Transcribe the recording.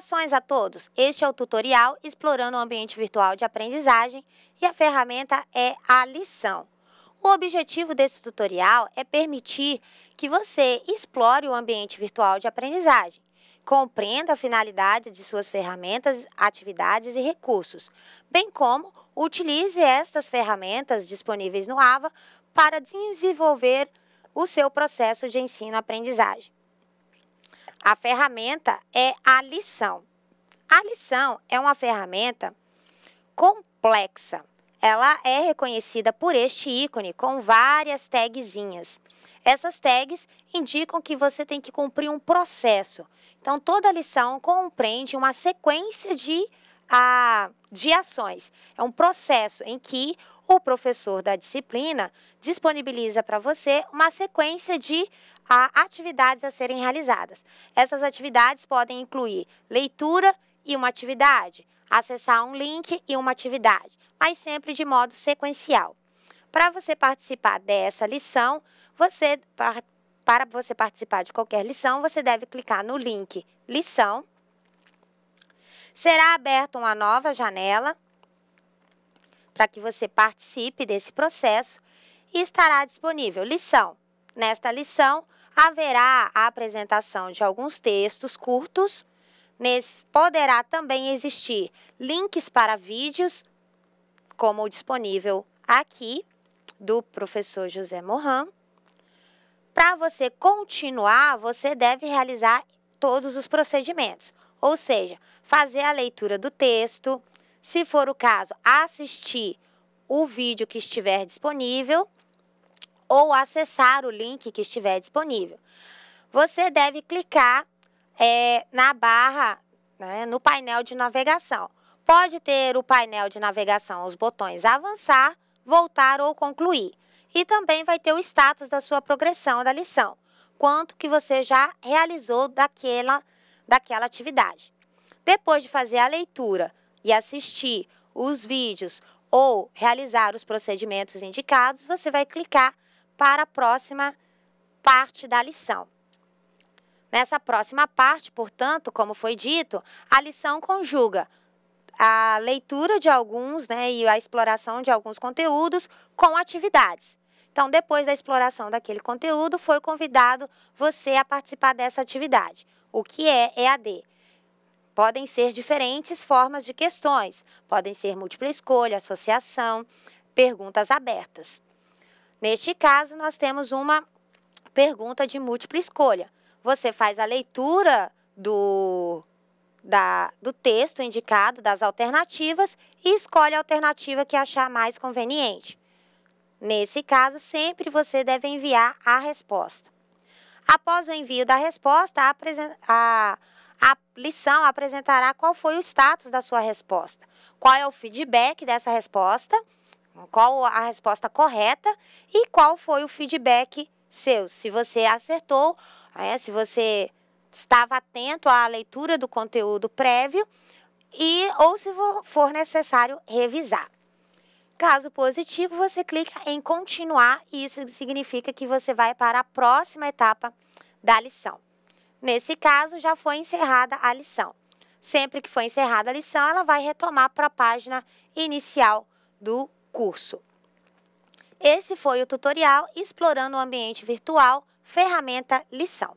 Saudações a todos! Este é o tutorial explorando o ambiente virtual de aprendizagem e a ferramenta é a lição. O objetivo desse tutorial é permitir que você explore o ambiente virtual de aprendizagem, compreenda a finalidade de suas ferramentas, atividades e recursos, bem como utilize estas ferramentas disponíveis no AVA para desenvolver o seu processo de ensino-aprendizagem. A ferramenta é a lição. A lição é uma ferramenta complexa. Ela é reconhecida por este ícone com várias tagzinhas. Essas tags indicam que você tem que cumprir um processo. Então, toda lição compreende uma sequência de, a, ah, de ações. É um processo em que o professor da disciplina disponibiliza para você uma sequência de a, atividades a serem realizadas. Essas atividades podem incluir leitura e uma atividade, acessar um link e uma atividade, mas sempre de modo sequencial. Para você participar dessa lição, você para você participar de qualquer lição, você deve clicar no link Lição. Será aberta uma nova janela para que você participe desse processo e estará disponível lição. Nesta lição, haverá a apresentação de alguns textos curtos. Nesse poderá também existir links para vídeos, como o disponível aqui do professor José Moran. Para você continuar, você deve realizar todos os procedimentos, ou seja, fazer a leitura do texto, se for o caso, assistir o vídeo que estiver disponível ou acessar o link que estiver disponível. Você deve clicar é, na barra, né, no painel de navegação. Pode ter o painel de navegação os botões avançar, voltar ou concluir. E também vai ter o status da sua progressão da lição, quanto que você já realizou daquela, daquela atividade. Depois de fazer a leitura e assistir os vídeos ou realizar os procedimentos indicados, você vai clicar para a próxima parte da lição. Nessa próxima parte, portanto, como foi dito, a lição conjuga a leitura de alguns né, e a exploração de alguns conteúdos com atividades. Então, depois da exploração daquele conteúdo, foi convidado você a participar dessa atividade. O que é EAD? Podem ser diferentes formas de questões, podem ser múltipla escolha, associação, perguntas abertas. Neste caso, nós temos uma pergunta de múltipla escolha. Você faz a leitura do, da, do texto indicado, das alternativas, e escolhe a alternativa que achar mais conveniente. Nesse caso, sempre você deve enviar a resposta. Após o envio da resposta, a, a a lição apresentará qual foi o status da sua resposta, qual é o feedback dessa resposta, qual a resposta correta e qual foi o feedback seu. Se você acertou, é, se você estava atento à leitura do conteúdo prévio e ou se for necessário revisar. Caso positivo, você clica em continuar e isso significa que você vai para a próxima etapa da lição. Nesse caso, já foi encerrada a lição. Sempre que for encerrada a lição, ela vai retomar para a página inicial do curso. Esse foi o tutorial Explorando o Ambiente Virtual, ferramenta lição.